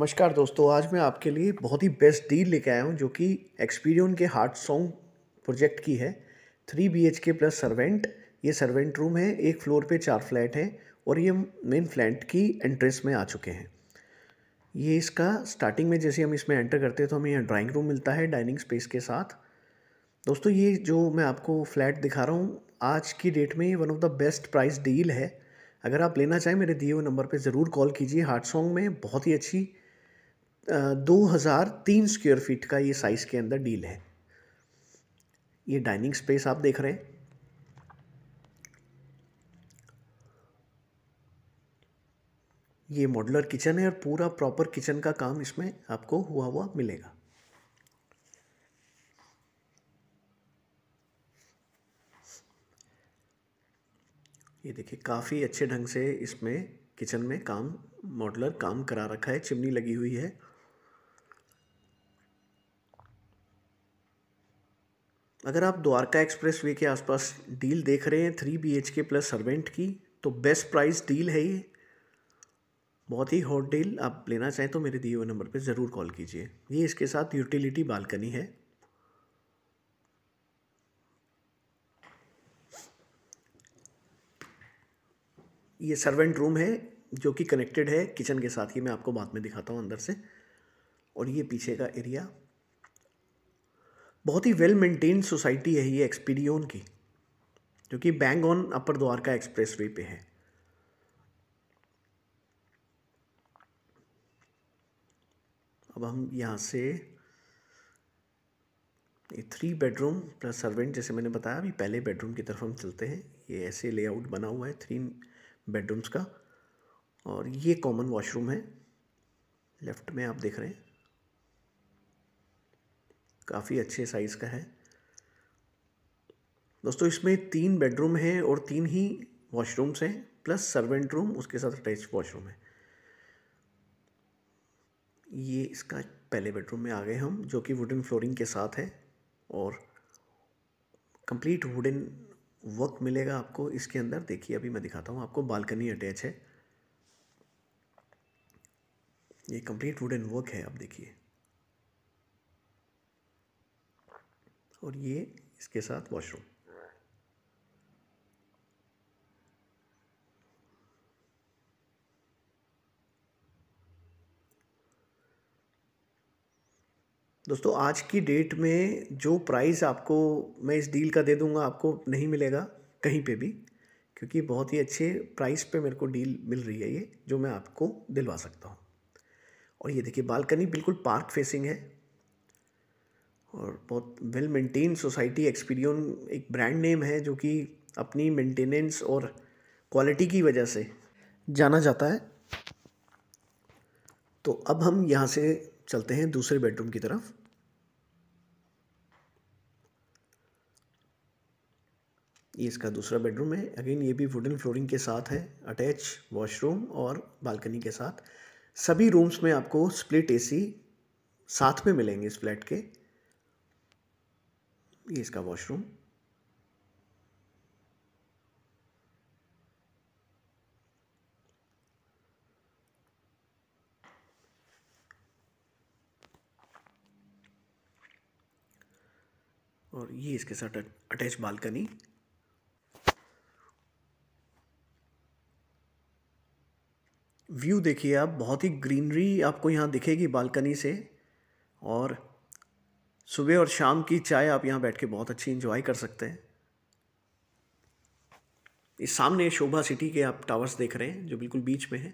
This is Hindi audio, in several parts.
नमस्कार दोस्तों आज मैं आपके लिए बहुत ही बेस्ट डील लेके आया हूँ जो कि एक्सपीरियन के हार्ट सॉन्ग प्रोजेक्ट की है three B H K plus servant ये सर्वेंट रूम है एक फ्लोर पे चार फ्लैट हैं और ये मेन फ्लैट की एंट्रेंस में आ चुके हैं ये इसका स्टार्टिंग में जैसे हम इसमें एंटर करते हैं तो हमें यहाँ ड्राइंग रूम मिलता है डाइनिंग स्पेस के साथ दोस्तों ये जो मैं आपको फ्लैट दिखा रहा हूँ आज की डेट में ये one of the best price deal है अगर आप लेना चाहें मेरे दिए हुए नंबर पर ज़रूर कॉल कीजिए हार्ट सॉन्ग में बहुत ही अच्छी दो हज़ार तीन स्क्वेयर फीट का ये साइज़ के अंदर डील है ये डाइनिंग स्पेस आप देख रहे हैं ये मॉडलर किचन है और पूरा प्रॉपर किचन का काम इसमें आपको हुआ हुआ मिलेगा ये देखिए काफ़ी अच्छे ढंग से इसमें किचन में काम मॉडलर काम करा रखा है चिमनी लगी हुई है अगर आप द्वारका एक्सप्रेस वे के आसपास डील देख रहे हैं three B H K plus servant की तो बेस्ट प्राइस डील है ये बहुत ही हॉट डील आप लेना चाहें तो मेरे दिए हुए नंबर पर ज़रूर कॉल कीजिए ये इसके साथ यूटिलिटी बालकनी है ये सर्वेंट रूम है जो कि कनेक्टेड है किचन के साथ ही मैं आपको बाद में दिखाता हूँ अंदर से और ये पीछे का एरिया बहुत ही वेल मेंटेन सोसाइटी है ये एक्सपीरियन की जो कि bang on upper Dwarka expressway पे है अब हम यहाँ से ये थ्री बेडरूम प्लस सर्वेंट जैसे मैंने बताया अभी पहले बेडरूम की तरफ हम चलते हैं ये ऐसे लेआउट बना हुआ है थ्री बेडरूम्स का और ये कॉमन वॉशरूम है लेफ्ट में आप देख रहे हैं काफ़ी अच्छे साइज़ का है दोस्तों इसमें तीन बेडरूम हैं और तीन ही वॉशरूम्स हैं प्लस सर्वेंट रूम उसके साथ अटैच वॉशरूम है ये इसका पहले बेडरूम में आ गए हम जो कि वुडन फ्लोरिंग के साथ है और कंप्लीट वुडन वर्क मिलेगा आपको इसके अंदर देखिए अभी मैं दिखाता हूँ आपको बालकनी अटैच है ये कंप्लीट वुडन वर्क है आप देखिए और ये इसके साथ वॉशरूम दोस्तों आज की डेट में जो प्राइस आपको मैं इस डील का दे दूंगा आपको नहीं मिलेगा कहीं पे भी क्योंकि बहुत ही अच्छे प्राइस पे मेरे को डील मिल रही है ये जो मैं आपको दिलवा सकता हूँ और ये देखिए बालकनी बिल्कुल पार्क फेसिंग है और बहुत वेल मेंटेन सोसाइटी एक्सपीरियन एक ब्रांड नेम है जो कि अपनी मेंटेनेंस और क्वालिटी की वजह से जाना जाता है तो अब हम यहाँ से चलते हैं दूसरे बेडरूम की तरफ ये इसका दूसरा बेडरूम है अगेन ये भी वुडन फ्लोरिंग के साथ है अटैच वॉशरूम और बालकनी के साथ सभी रूम्स में आपको स्प्लिट एसी साथ में मिलेंगे इस फ्लैट के ये इसका वॉशरूम और ये इसके साथ अटैच बालकनी व्यू देखिए आप बहुत ही ग्रीनरी आपको यहाँ दिखेगी बालकनी से और सुबह और शाम की चाय आप यहाँ बैठ के बहुत अच्छी इंजॉय कर सकते हैं इस सामने शोभा सिटी के आप टावर्स देख रहे हैं जो बिल्कुल बीच में है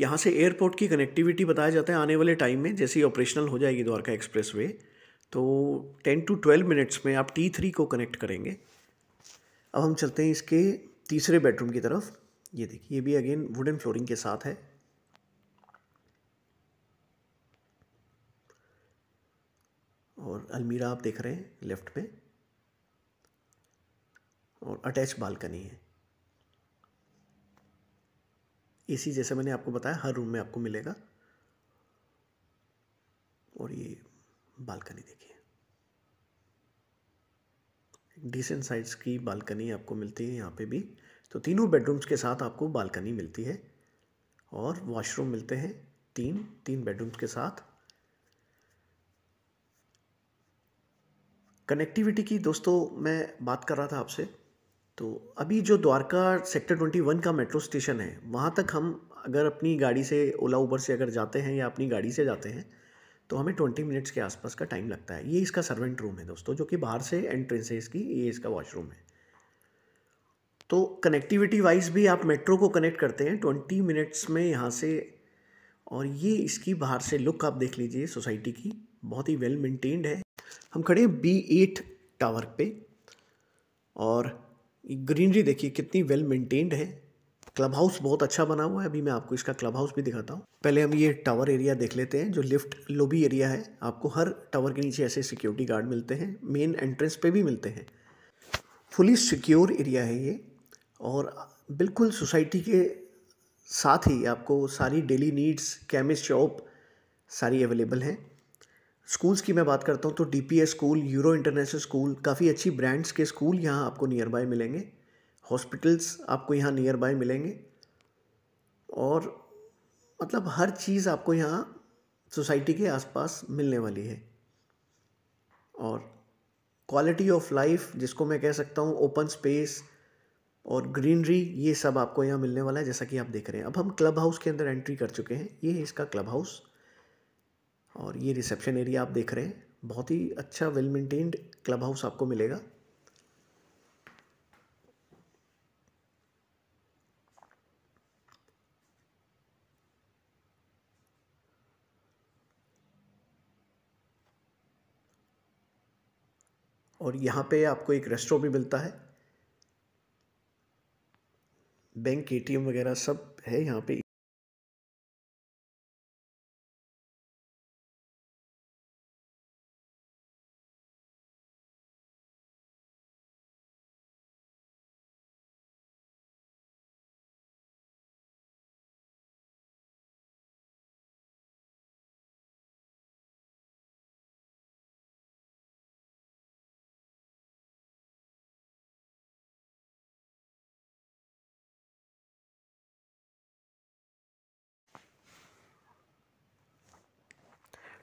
यहाँ से एयरपोर्ट की कनेक्टिविटी बताया जाता है आने वाले टाइम में जैसे ही ऑपरेशनल हो जाएगी द्वारका एक्सप्रेस वे तो टेन टू ट्वेल्व मिनट्स में आप टी थ्री को कनेक्ट करेंगे अब हम चलते हैं इसके तीसरे बेडरूम की तरफ ये देखिए ये भी अगेन वुडन फ्लोरिंग के साथ है और अलमीरा आप देख रहे हैं लेफ्ट पे और अटैच बालकनी है एसी जैसे मैंने आपको बताया हर रूम में आपको मिलेगा और ये बालकनी देखिए डिसेंट साइज़ की बालकनी आपको मिलती है यहाँ पे भी तो तीनों बेडरूम्स के साथ आपको बालकनी मिलती है और वॉशरूम मिलते हैं तीन तीन बेडरूम्स के साथ कनेक्टिविटी की दोस्तों मैं बात कर रहा था आपसे तो अभी जो द्वारका सेक्टर 21 का मेट्रो स्टेशन है वहाँ तक हम अगर अपनी गाड़ी से ओला उबर से अगर जाते हैं या अपनी गाड़ी से जाते हैं तो हमें ट्वेंटी मिनट्स के आसपास का टाइम लगता है ये इसका सर्वेंट रूम है दोस्तों जो कि बाहर से एंट्रेंस है इसकी ये इसका वॉशरूम है तो कनेक्टिविटी वाइज भी आप मेट्रो को कनेक्ट करते हैं ट्वेंटी मिनट्स में यहाँ से और ये इसकी बाहर से लुक आप देख लीजिए सोसाइटी की बहुत ही वेल मेंटेन्ड है हम खड़े हैं बी एट टावर पे और ग्रीनरी देखिए कितनी वेल मेंटेन्ड है क्लब हाउस बहुत अच्छा बना हुआ है अभी मैं आपको इसका क्लब हाउस भी दिखाता हूँ पहले हम ये टावर एरिया देख लेते हैं जो लिफ्ट लोबी एरिया है आपको हर टावर के नीचे ऐसे सिक्योरिटी गार्ड मिलते हैं मेन एंट्रेंस पे भी मिलते हैं फुली सिक्योर एरिया है ये और बिल्कुल सोसाइटी के साथ ही आपको सारी डेली नीड्स केमिस्ट शॉप सारी अवेलेबल हैं स्कूल्स की मैं बात करता हूँ तो the school Euro International school काफ़ी अच्छी ब्रांड्स के स्कूल यहाँ आपको नियर बाय मिलेंगे हॉस्पिटल्स आपको यहाँ नियर बाय मिलेंगे और मतलब हर चीज़ आपको यहाँ सोसाइटी के आसपास मिलने वाली है और क्वालिटी ऑफ लाइफ जिसको मैं कह सकता हूँ ओपन स्पेस और ग्रीनरी ये सब आपको यहाँ मिलने वाला है जैसा कि आप देख रहे हैं अब हम क्लब हाउस के अंदर एंट्री कर चुके हैं ये है इसका क्लब हाउस और ये रिसेप्शन एरिया आप देख रहे हैं बहुत ही अच्छा वेल मेंटेन्ड क्लब हाउस आपको मिलेगा और यहाँ पे आपको एक रेस्टोरेंट भी मिलता है बैंक एटीएम वगैरह सब है यहाँ पे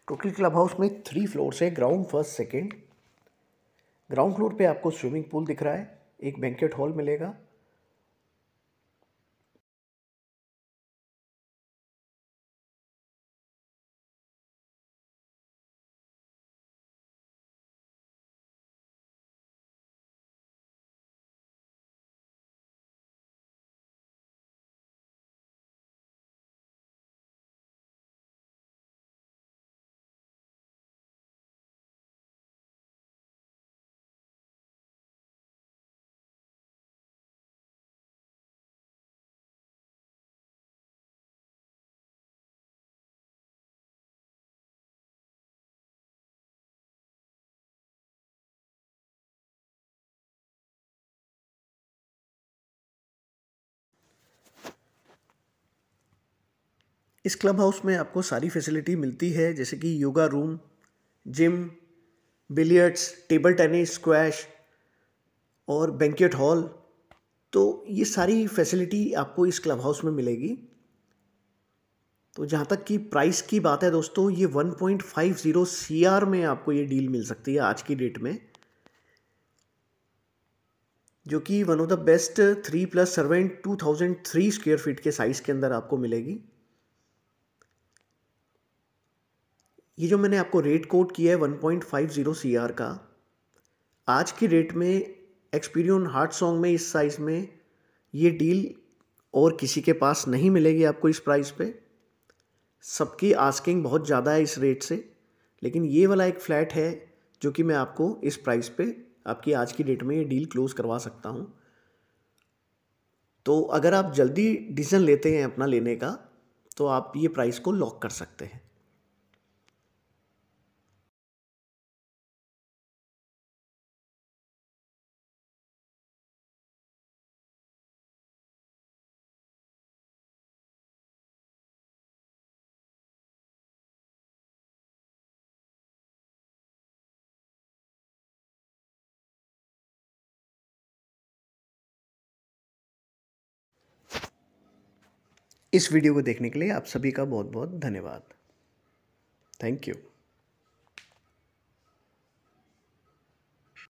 टोटल क्लब हाउस में थ्री फ्लोर्स है ground first second ground floor पे आपको स्विमिंग पूल दिख रहा है एक बैंकेट हॉल मिलेगा इस क्लब हाउस में आपको सारी फैसिलिटी मिलती है जैसे कि yoga room gym billiards table tennis squash और बैंकेट हॉल तो ये सारी फैसिलिटी आपको इस क्लब हाउस में मिलेगी तो जहाँ तक कि प्राइस की बात है दोस्तों ये 1.50 पॉइंट में आपको ये डील मिल सकती है आज की डेट में जो कि one of the best three plus servant two thousand three square feet के साइज़ के अंदर आपको मिलेगी ये जो मैंने आपको रेट कोट किया है 1.50 पॉइंट का आज की रेट में एक्सपीरियन हार्ट सॉन्ग में इस साइज़ में ये डील और किसी के पास नहीं मिलेगी आपको इस प्राइस पे सबकी आस्किंग बहुत ज़्यादा है इस रेट से लेकिन ये वाला एक फ्लैट है जो कि मैं आपको इस प्राइस पे आपकी आज की डेट में ये डील क्लोज़ करवा सकता हूँ तो अगर आप जल्दी डिसीजन लेते हैं अपना लेने का तो आप ये प्राइस को लॉक कर सकते हैं इस वीडियो को देखने के लिए आप सभी का बहुत बहुत धन्यवाद थैंक यू